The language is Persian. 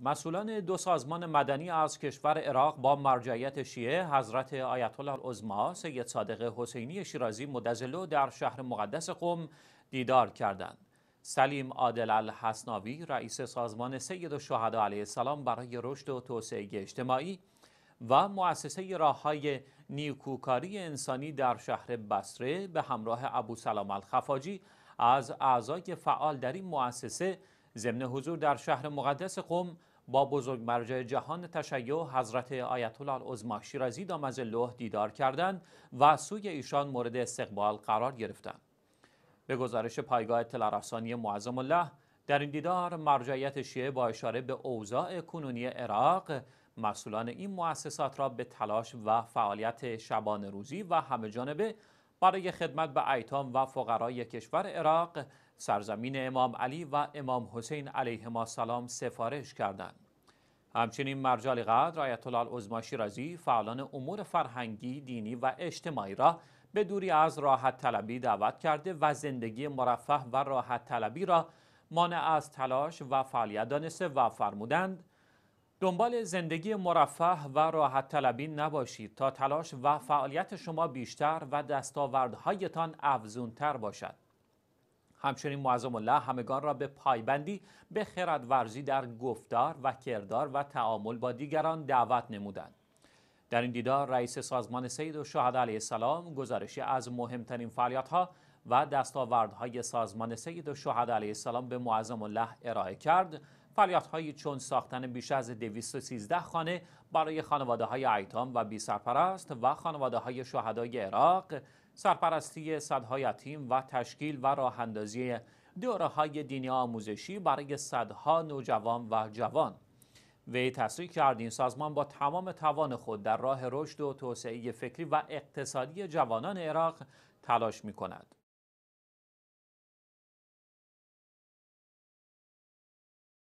مسئولان دو سازمان مدنی از کشور عراق با مرجعیت شیعه حضرت آیت الله العظما سید صادق حسینی شیرازی مدزلو در شهر مقدس قم دیدار کردند سلیم عادل الحسناوی رئیس سازمان سید و علیه السلام برای رشد و توسعه اجتماعی و مؤسسه راه های نیکوکاری انسانی در شهر بصره به همراه ابو سلام الخفاجی از اعضای فعال در این مؤسسه ضمن حضور در شهر مقدس قم با بزرگ مرجع جهان تشیع حضرت آیت الله را شیرازی دامز الله دیدار کردند و سوی ایشان مورد استقبال قرار گرفتند. به گزارش پایگاه اطلاع رسانی معظم الله در این دیدار مرجعیت شیعه با اشاره به اوضاع کنونی عراق مسئولان این مؤسسات را به تلاش و فعالیت شبان روزی و همه جانبه برای خدمت به ایتام و فقرای کشور عراق سرزمین امام علی و امام حسین ما سلام سفارش کردند. همچنین مرجال قدر آیت الله العظما شیرازی فعالان امور فرهنگی، دینی و اجتماعی را به دوری از راحت طلبی دعوت کرده و زندگی مرفه و راحت طلبی را مانع از تلاش و فعالیت دانسته و فرمودند دنبال زندگی مرفه و راحت طلبی نباشید تا تلاش و فعالیت شما بیشتر و دستاوردهایتان افزونتر باشد. همچنین معظم الله همگان را به پایبندی به ورزی در گفتار و کردار و تعامل با دیگران دعوت نمودند. در این دیدار رئیس سازمان سید و شهد علیه السلام گزارشی از مهمترین ها و دستاوردهای سازمان سید و شهد علیه السلام به معظم الله ارائه کرد هایی چون ساختن بیش از 213 خانه برای خانواده های ایتام و سرپرست و خانواده های شهدای عراق، سرپرستی صدها یتیم و تشکیل و راه اندازی دوره های دینی آموزشی برای صدها نوجوان و جوان وی تصریح کرد این سازمان با تمام توان خود در راه رشد و توسعه فکری و اقتصادی جوانان عراق تلاش می کند.